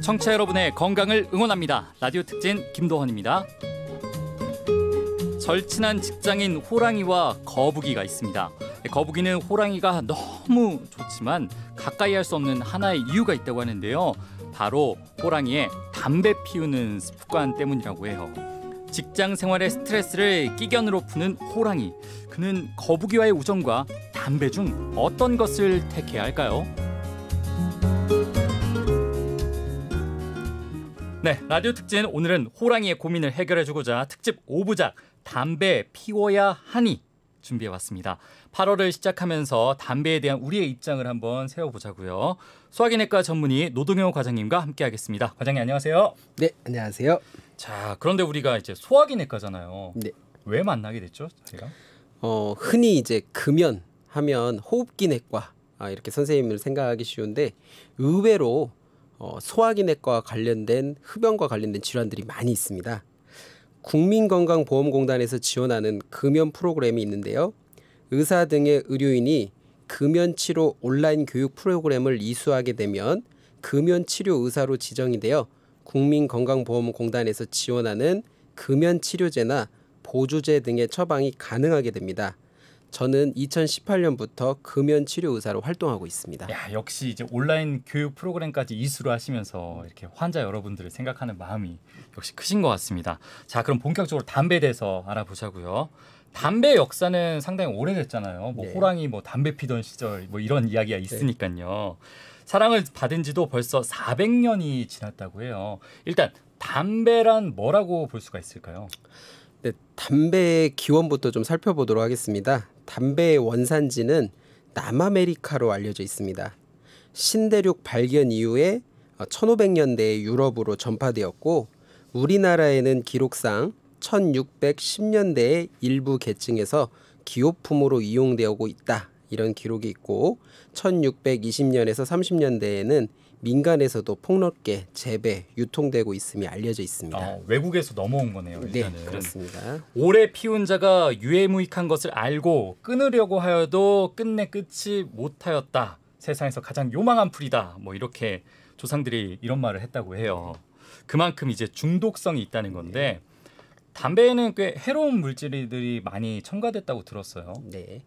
청취자 여러분의 건강을 응원합니다. 라디오 특진 김도헌입니다. 절친한 직장인 호랑이와 거북이가 있습니다. 네, 거북이는 호랑이가 너무 좋지만 가까이 할 수 없는 하나의 이유가 있다고 하는데요. 바로 호랑이의 담배 피우는 습관 때문이라고 해요. 직장 생활의 스트레스를 끼견으로 푸는 호랑이. 그는 거북이와의 우정과 담배 중 어떤 것을 택해야 할까요? 네, 라디오 특진 오늘은 호랑이의 고민을 해결해주고자 특집 5부작 담배 피워야 하니 준비해왔습니다. 8월을 시작하면서 담배에 대한 우리의 입장을 한번 세워보자고요. 소화기내과 전문의 노동영 과장님과 함께하겠습니다. 과장님 안녕하세요. 네, 안녕하세요. 자, 그런데 우리가 이제 소화기내과잖아요. 네. 왜 만나게 됐죠, 제가 어, 흔히 이제 금연 하면 호흡기내과 아, 이렇게 선생님을 생각하기 쉬운데 의외로 어, 소화기내과 관련된 흡연과 관련된 질환들이 많이 있습니다. 국민건강보험공단에서 지원하는 금연 프로그램이 있는데요. 의사 등의 의료인이 금연 치료 온라인 교육 프로그램을 이수하게 되면 금연 치료 의사로 지정이 되어 국민건강보험공단에서 지원하는 금연 치료제나 보조제 등의 처방이 가능하게 됩니다. 저는 2018년부터 금연 치료 의사로 활동하고 있습니다. 야, 역시 이제 온라인 교육 프로그램까지 이수를 하시면서 이렇게 환자 여러분들을 생각하는 마음이 역시 크신 것 같습니다. 자, 그럼 본격적으로 담배 대해서 알아보자고요. 담배 역사는 상당히 오래됐잖아요. 뭐 네. 호랑이 뭐 담배 피던 시절 뭐 이런 이야기가 네. 있으니까요. 네. 사랑을 받은 지도 벌써 400년이 지났다고 해요. 일단 담배란 뭐라고 볼 수가 있을까요? 네, 담배의 기원부터 좀 살펴보도록 하겠습니다. 담배의 원산지는 남아메리카로 알려져 있습니다. 신대륙 발견 이후에 1500년대 어, 에 유럽으로 전파되었고 우리나라에는 기록상 1 6 1 0년대에 일부 계층에서 기호품으로 이용되고 있다 이런 기록이 있고 1620년에서 30년대에는 민간에서도 폭넓게 재배, 유통되고 있음이 알려져 있습니다. 아, 외국에서 넘어온 거네요. 네, 일단은. 네, 그렇습니다. 오래 피운 자가 유해무익한 것을 알고 끊으려고 하여도 끝내 끊지 못하였다. 세상에서 가장 요망한 풀이다. 뭐 이렇게 조상들이 이런 말을 했다고 해요. 그만큼 이제 중독성이 있다는 건데 네. 담배에는 꽤 해로운 물질들이 많이 첨가됐다고 들었어요. 네.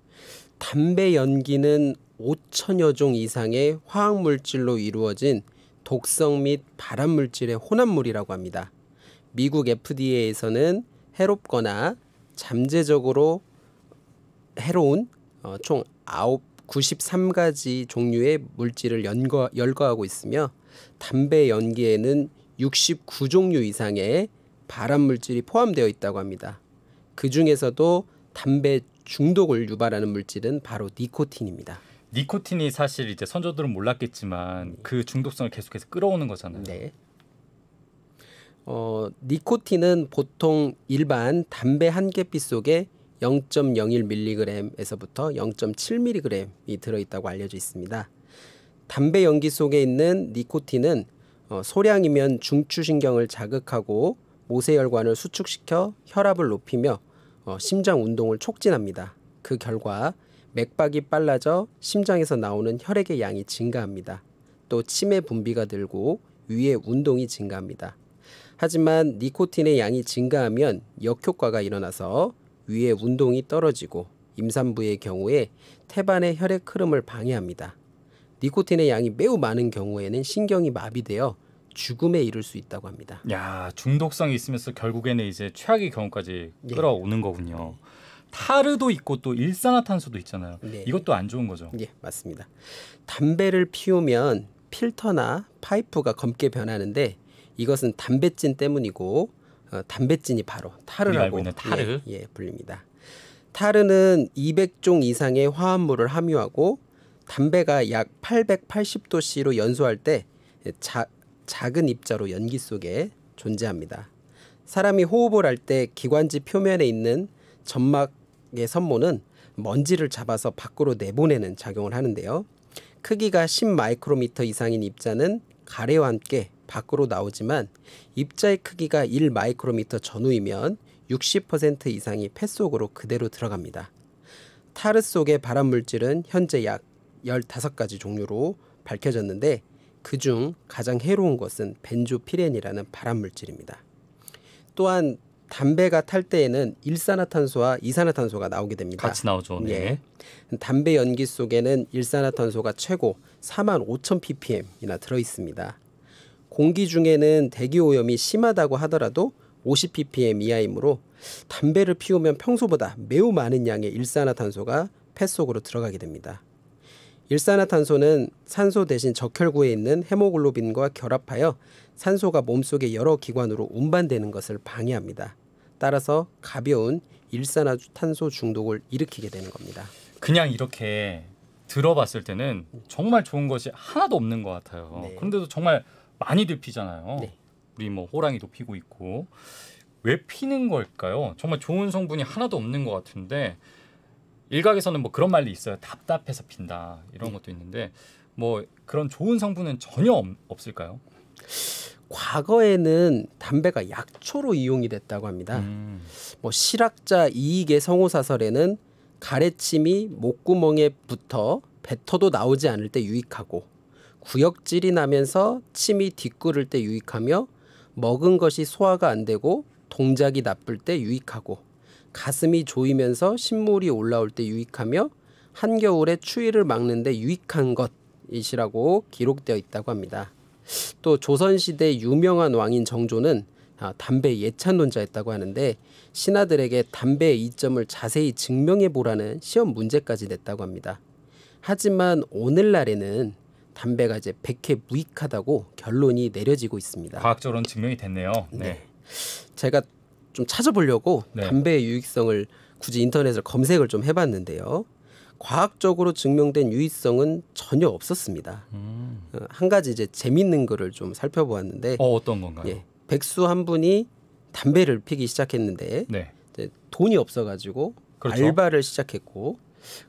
담배 연기는 5천여 종 이상의 화학 물질로 이루어진 독성 및 발암 물질의 혼합물이라고 합니다. 미국 FDA에서는 해롭거나 잠재적으로 해로운 어, 총 9, 93가지 종류의 물질을 연거, 열거하고 있으며 담배 연기에는 69종류 이상의 발암 물질이 포함되어 있다고 합니다. 그 중에서도 담배 중독을 유발하는 물질은 바로 니코틴입니다. 니코틴이 사실 이제 선조들은 몰랐겠지만 네. 그 중독성을 계속해서 끌어오는 거잖아요. 네. 어, 니코틴은 보통 일반 담배 한 개빛 속에 0.01mg에서부터 0.7mg이 들어있다고 알려져 있습니다. 담배 연기 속에 있는 니코틴은 어, 소량이면 중추신경을 자극하고 모세혈관을 수축시켜 혈압을 높이며 어, 심장 운동을 촉진합니다. 그 결과 맥박이 빨라져 심장에서 나오는 혈액의 양이 증가합니다. 또 치매 분비가 늘고 위의 운동이 증가합니다. 하지만 니코틴의 양이 증가하면 역효과가 일어나서 위의 운동이 떨어지고 임산부의 경우에 태반의 혈액 흐름을 방해합니다. 니코틴의 양이 매우 많은 경우에는 신경이 마비되어 죽음에 이를 수 있다고 합니다. 야 중독성이 있으면서 결국에는 이제 최악의 경우까지 네. 끌어오는 거군요. 예. 타르도 있고 또 일산화탄소도 있잖아요. 네. 이것도 안 좋은 거죠. 예, 맞습니다. 담배를 피우면 필터나 파이프가 검게 변하는데 이것은 담배진 때문이고 어, 담배진이 바로 타르라고 타르 예, 예, 불립니다. 타르는 200종 이상의 화합물을 함유하고 담배가 약 880도씨로 연소할 때 자, 작은 입자로 연기 속에 존재합니다. 사람이 호흡을 할 때 기관지 표면에 있는 점막의 선모는 먼지를 잡아서 밖으로 내보내는 작용을 하는데요. 크기가 10마이크로미터 이상인 입자는 가래와 함께 밖으로 나오지만 입자의 크기가 1마이크로미터 전후이면 60% 이상이 폐 속으로 그대로 들어갑니다. 타르 속의 발암 물질은 현재 약 15가지 종류로 밝혀졌는데 그중 가장 해로운 것은 벤조피렌이라는 발암 물질입니다. 또한 담배가 탈 때에는 일산화탄소와 이산화탄소가 나오게 됩니다. 같이 나오죠. 네. 예. 담배 연기 속에는 일산화탄소가 최고 4만 5천 ppm이나 들어 있습니다. 공기 중에는 대기 오염이 심하다고 하더라도 50 ppm 이하이므로 담배를 피우면 평소보다 매우 많은 양의 일산화탄소가 폐 속으로 들어가게 됩니다. 일산화탄소는 산소 대신 적혈구에 있는 헤모글로빈과 결합하여 산소가 몸속의 여러 기관으로 운반되는 것을 방해합니다. 따라서 가벼운 일산화탄소 중독을 일으키게 되는 겁니다. 그냥 이렇게 들어봤을 때는 정말 좋은 것이 하나도 없는 것 같아요. 네. 그런데도 정말 많이들 피잖아요. 네. 우리 뭐 호랑이도 피고 있고 왜 피는 걸까요? 정말 좋은 성분이 하나도 없는 것 같은데 일각에서는 뭐 그런 말이 있어요. 답답해서 핀다 이런 네. 것도 있는데 뭐 그런 좋은 성분은 전혀 없을까요? 과거에는 담배가 약초로 이용이 됐다고 합니다. 음. 뭐 실학자 이익의 성호사설에는 가래침이 목구멍에 붙어 뱉어도 나오지 않을 때 유익하고 구역질이 나면서 침이 뒤구를때 유익하며 먹은 것이 소화가 안 되고 동작이 나쁠 때 유익하고 가슴이 조이면서 신물이 올라올 때 유익하며 한겨울에 추위를 막는데 유익한 것이시라고 기록되어 있다고 합니다. 또 조선시대 유명한 왕인 정조는 아, 담배 예찬론자였다고 하는데 신하들에게 담배의 이점을 자세히 증명해 보라는 시험 문제까지 냈다고 합니다. 하지만 오늘날에는 담배가 이제 백해 무익하다고 결론이 내려지고 있습니다. 과학적으로는 증명이 됐네요. 네. 네. 제가 좀 찾아보려고 네. 담배의 유익성을 굳이 인터넷을 검색을 좀 해봤는데요. 과학적으로 증명된 유익성은 전혀 없었습니다. 음. 어, 한 가지 이제 재밌는 거를 좀 살펴보았는데 어, 떤 건가요? 예, 백수 한 분이 담배를 피기 시작했는데 네. 돈이 없어가지고 그렇죠. 알바를 시작했고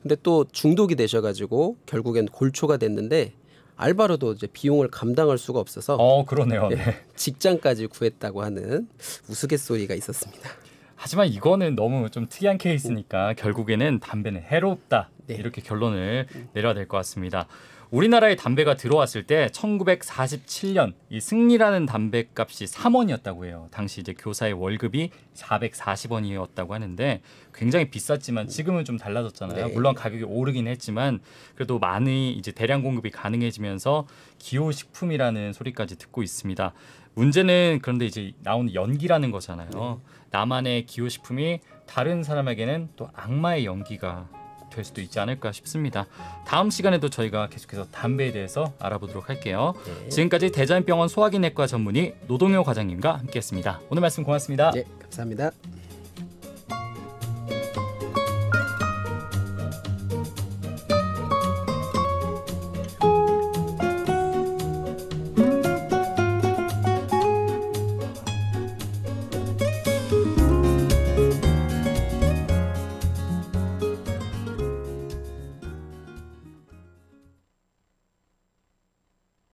근데 또 중독이 되셔가지고 결국엔 골초가 됐는데 알바로도 이제 비용을 감당할 수가 없어서 어 그러네요. 예, 네. 직장까지 구했다고 하는 우스갯소리가 있었습니다. 하지만 이거는 너무 좀 특이한 케이스니까 음. 결국에는 담배는 해롭다 네. 이렇게 결론을 내려야 될 것 같습니다. 우리나라에 담배가 들어왔을 때 1947년 이 승리라는 담배값이 3원이었다고 해요. 당시 이제 교사의 월급이 440원이었다고 하는데 굉장히 비쌌지만 지금은 좀 달라졌잖아요. 네. 물론 가격이 오르긴 했지만 그래도 많이 이제 대량 공급이 가능해지면서 기호식품이라는 소리까지 듣고 있습니다. 문제는 그런데 이제 나온 연기라는 거잖아요. 네. 나만의 기호식품이 다른 사람에게는 또 악마의 연기가 될 수도 있지 않을까 싶습니다. 다음 시간에도 저희가 계속해서 담배에 대해서 알아보도록 할게요. 네. 지금까지 대전병원 소화기내과 전문의 노동효 과장님과 함께했습니다. 오늘 말씀 고맙습니다. 네, 감사합니다.